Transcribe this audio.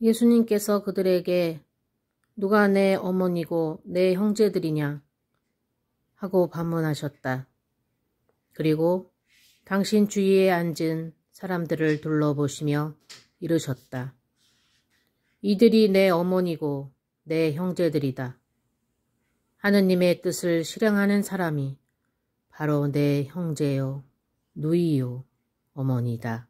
예수님께서 그들에게 누가 내 어머니고 내 형제들이냐 하고 반문하셨다. 그리고 당신 주위에 앉은 사람들을 둘러보시며 이르셨다. 이들이 내 어머니고 내 형제들이다. 하느님의 뜻을 실행하는 사람이 바로 내 형제요, 누이요, 어머니다.